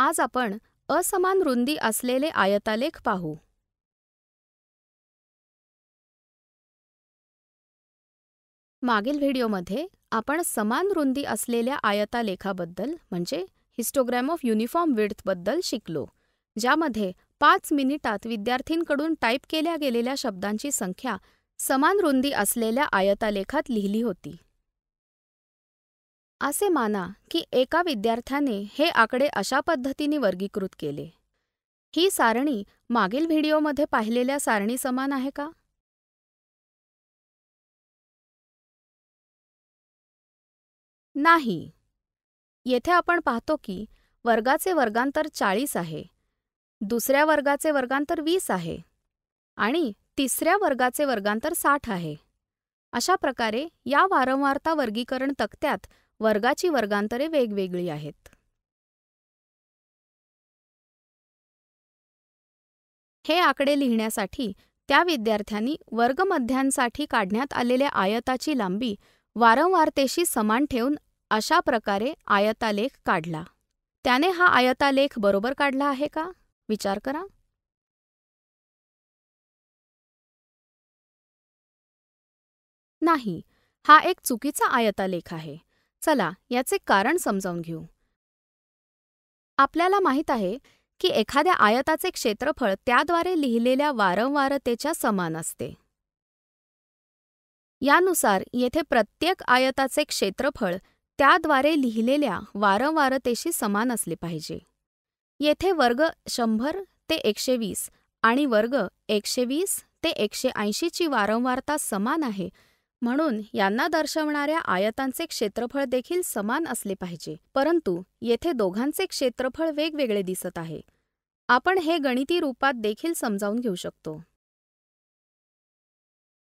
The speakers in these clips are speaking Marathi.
आज आपण असमान रुंदी असलेले आयतालेख पाहू मागील व्हिडिओमध्ये आपण समान रुंदी असलेल्या आयतालेखाबद्दल म्हणजे हिस्टोग्रॅम ऑफ युनिफॉर्म विड्थबद्दल शिकलो ज्यामध्ये पाच मिनिटात विद्यार्थींकडून टाईप केल्या गेलेल्या शब्दांची संख्या समान रुंदी असलेल्या आयतालेखात लिहिली होती असे माना की एका विद्यार्थ्याने हे आकडे अशा पद्धतीने वर्गीकृत केले. ही सारणी मागील व्हिडिओमध्ये पाहिलेल्या सारणी समान आहे का नाही. येथे आपण पाहतो की वर्गाचे वर्गांतर चाळीस आहे, दुसऱ्या वर्गाचे वर्गांतर वीस आहे आणि तिसऱ्या वर्गाचे वर्गांतर साठ आहे. अशा प्रकारे या वारंवारता वर्गीकरण तक्त्यात वर्गाची वर्गांतरे वेगवेगळी आहेत हे आकडे लिहिण्यासाठी त्या विद्यार्थ्यांनी वर्गमध्यांसाठी काढण्यात आलेल्या आयताची लांबी वारंवारतेशी समान ठेवून अशा प्रकारे आयतालेख काढला त्याने हा आयतालेख बरोबर काढला आहे का विचार करा नाही हा एक चुकीचा आयतालेख आहे चला याचे कारण समजावून घेऊ आपल्याला माहीत आहे की एखाद्या आयताचे क्षेत्रफळ त्याद्वारे लिहिलेल्या वारंवारतेच्या समान असते यानुसार येथे प्रत्येक आयताचे क्षेत्रफळ त्याद्वारे लिहिलेल्या वारंवारतेशी समान असले पाहिजे येथे वर्ग शंभर ते एकशे वीस आणि वर्ग एकशे वीस ते एकशे ऐंशीची वारंवारता समान आहे म्हणून यांना दर्शवणाऱ्या आयतांचे क्षेत्रफळ देखील समान असले पाहिजे परंतु येथे दोघांचे क्षेत्रफळ वेगवेगळे दिसत आहे आपण हे गणिती रूपात देखील समजावून घेऊ शकतो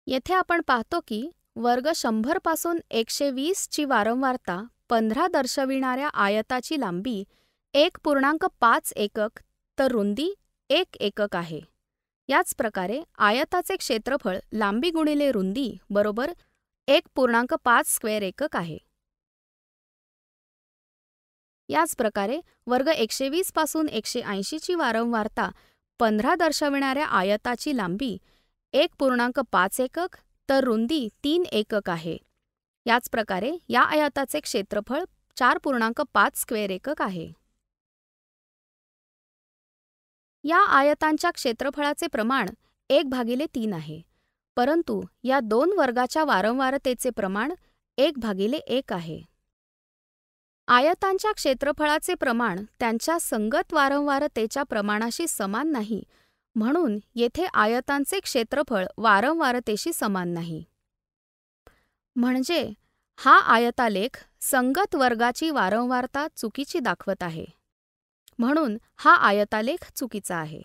येथे आपण पाहतो की वर्ग शंभरपासून पासून एकशे वीस ची वारंवारता पंधरा दर्शविणाऱ्या आयताची लांबी एक पूर्णांक पाच एकक तर रुंदी एक एकक आहे याच प्रकारे आयताचे क्षेत्रफळ लांबी गुणिले रुंदी बरोबर एक पूर्णांक पाच स्क्वेअर एकक आहे याच प्रकारे वर्ग एकशे वीस पासून एकशे ऐंशीची वारंवारता पंधरा दर्शविणाऱ्या आयताची लांबी एक पूर्णांक पाच एकक तर रुंदी तीन एकक आहे याच प्रकारे या आयताचे क्षेत्रफळ चार पूर्णांक पाच स्क्वेअर एकक आहे या आयतांच्या क्षेत्रफळाचे प्रमाण एक भागिले तीन आहे परंतु या दोन वर्गाच्या वारंवारतेचे प्रमाण एक भागिले एक आहे आयतांच्या क्षेत्रफळाचे प्रमाण त्यांच्या संगत वारंवारतेच्या प्रमाणाशी समान नाही म्हणून येथे आयतांचे क्षेत्रफळ वारंवारतेशी समान नाही म्हणजे हा आयतालेख संगत वर्गाची वारंवारता चुकीची दाखवत आहे म्हणून हा आयतालेख चुकीचा आहे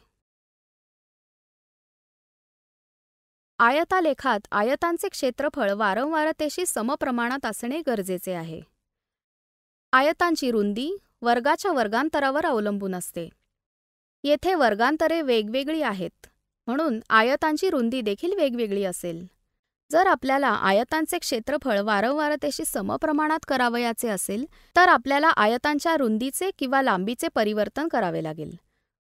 आयतालेखात आयतांचे क्षेत्रफळ वारंवारतेशी समप्रमाणात असणे गरजेचे आहे आयतांची रुंदी वर्गाच्या वर्गांतरावर अवलंबून असते येथे वर्गांतरे वेगवेगळी आहेत म्हणून आयतांची रुंदी देखील वेगवेगळी असेल जर आपल्याला आयतांचे क्षेत्रफळ वारंवारतेशी समप्रमाणात करावयाचे असेल तर आपल्याला आयतांच्या रुंदीचे किंवा लांबीचे परिवर्तन करावे लागेल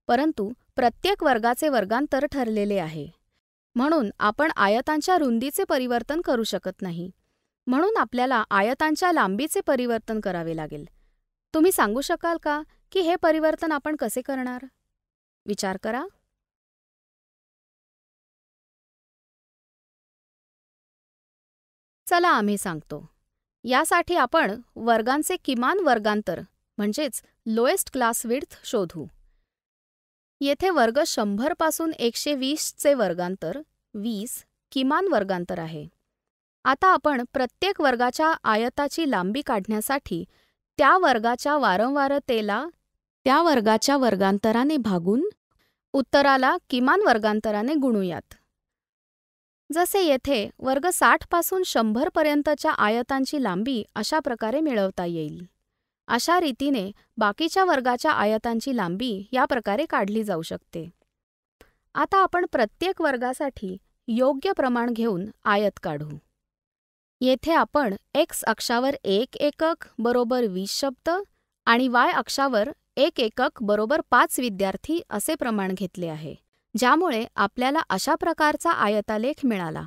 परंतु प्रत्येक वर्गाचे वर्गांतर ठरलेले आहे म्हणून आपण आयतांच्या रुंदीचे परिवर्तन करू शकत नाही म्हणून आपल्याला आयतांच्या लांबीचे परिवर्तन करावे लागेल तुम्ही सांगू शकाल का की हे परिवर्तन आपण कसे करणार विचार करा चला आम्ही सांगतो यासाठी आपण वर्गांचे किमान वर्गांतर म्हणजेच लोएस्ट क्लास विड्थ शोधू येथे वर्ग शंभरपासून एकशे वीसचे वर्गांतर वीस किमान वर्गांतर आहे आता आपण प्रत्येक वर्गाच्या आयताची लांबी काढण्यासाठी त्या वर्गाच्या वारंवारतेला त्या वर्गाच्या वर्गांतराने भागून उत्तराला किमान वर्गांतराने गुणूयात जसे येथे वर्ग साठपासून पासून शंभर पर्यंतच्या आयतांची लांबी अशा प्रकारे मिळवता येईल अशा रीतीने बाकीच्या वर्गाच्या आयतांची लांबी या प्रकारे काढली जाऊ शकते आता आपण प्रत्येक वर्गासाठी योग्य प्रमाण घेऊन आयत काढू येथे आपण एक्स अक्षावर एक एकक बरोबर वीस शब्द आणि वाय अक्षावर एक एकक बरोबर पाच विद्यार्थी असे प्रमाण घेतले आहे ज्यामुळे आपल्याला अशा प्रकारचा आयतालेख मिळाला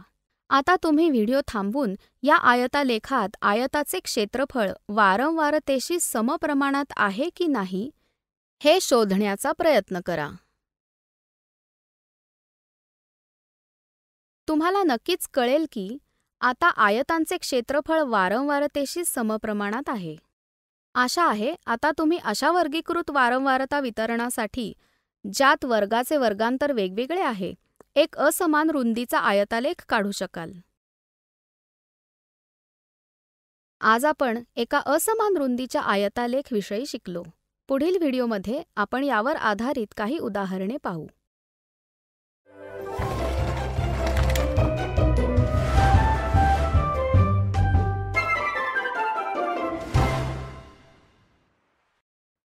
आता तुम्ही व्हिडिओ थांबवून या आयतालेखात आयताचे क्षेत्रफळ वारंवारतेशी समप्रमाणात आहे की नाही हे शोधण्याचा प्रयत्न करा तुम्हाला नक्कीच कळेल की आता आयतांचे क्षेत्रफळ वारंवारतेशी समप्रमाणात आहे आशा आहे आता तुम्ही अशा वर्गीकृत वारंवारता वितरणासाठी ज्यात वर्गाचे वर्गांतर वेगवेगळे आहे एक असमान रुंदीचा आयतालेख काढू शकाल आज आपण एका असमान रुंदीच्या आयतालेख शिकलो पुढील व्हिडिओमध्ये आपण यावर आधारित काही उदाहरणे पाहू